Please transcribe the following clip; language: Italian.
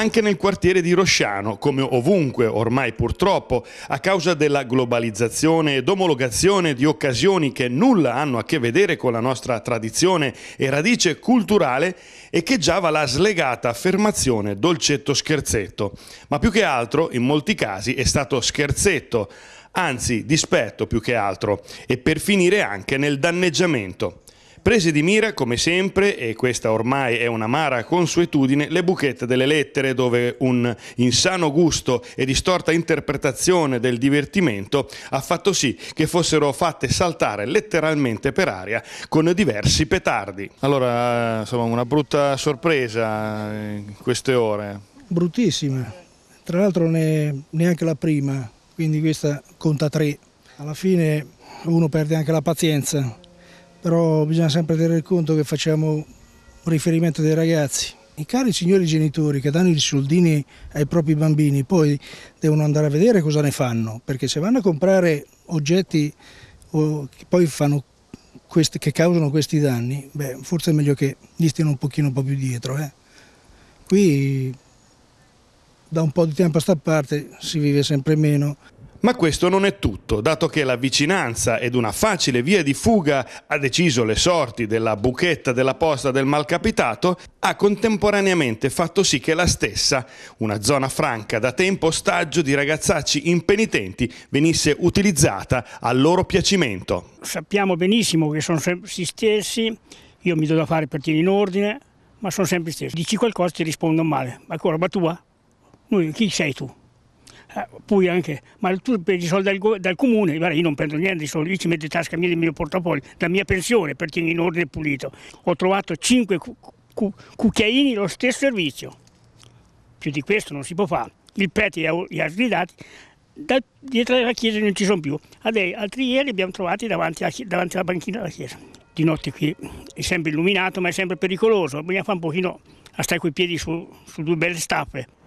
anche nel quartiere di Rosciano, come ovunque ormai purtroppo, a causa della globalizzazione ed omologazione di occasioni che nulla hanno a che vedere con la nostra tradizione e radice culturale, echeggiava la slegata affermazione dolcetto scherzetto, ma più che altro in molti casi è stato scherzetto anzi dispetto più che altro, e per finire anche nel danneggiamento. Prese di mira, come sempre, e questa ormai è un'amara consuetudine, le buchette delle lettere dove un insano gusto e distorta interpretazione del divertimento ha fatto sì che fossero fatte saltare letteralmente per aria con diversi petardi. Allora, insomma, una brutta sorpresa eh, in queste ore. Bruttissima, tra l'altro ne, neanche la prima, quindi questa conta tre. Alla fine uno perde anche la pazienza però bisogna sempre tenere conto che facciamo un riferimento dei ragazzi. I cari signori genitori che danno i soldini ai propri bambini poi devono andare a vedere cosa ne fanno, perché se vanno a comprare oggetti che poi fanno questi, che causano questi danni, beh, forse è meglio che gli stiano un pochino un po' più dietro. Eh. Qui da un po' di tempo a sta parte si vive sempre meno. Ma questo non è tutto, dato che la vicinanza ed una facile via di fuga ha deciso le sorti della buchetta della posta del malcapitato, ha contemporaneamente fatto sì che la stessa, una zona franca da tempo ostaggio di ragazzacci impenitenti, venisse utilizzata al loro piacimento. Sappiamo benissimo che sono sempre gli stessi, io mi do da fare per tenere in ordine, ma sono sempre gli stessi. Dici qualcosa e ti rispondo male, ma è roba tua? chi sei tu? Eh, poi anche, ma tu prendi i soldi dal, dal comune, guarda, io non prendo niente di soldi, io ci metto in tasca mia del mio portafoglio, la mia pensione per tenere in ordine pulito. Ho trovato 5 cu cu cucchiaini lo stesso servizio, più di questo non si può fare. Il prete li ha sgridati, dietro la chiesa non ci sono più. Adesso, altri ieri li abbiamo trovati davanti, a, davanti alla banchina della chiesa. Di notte qui è sempre illuminato ma è sempre pericoloso, bisogna fare un pochino a stare coi piedi su, su due belle staffe.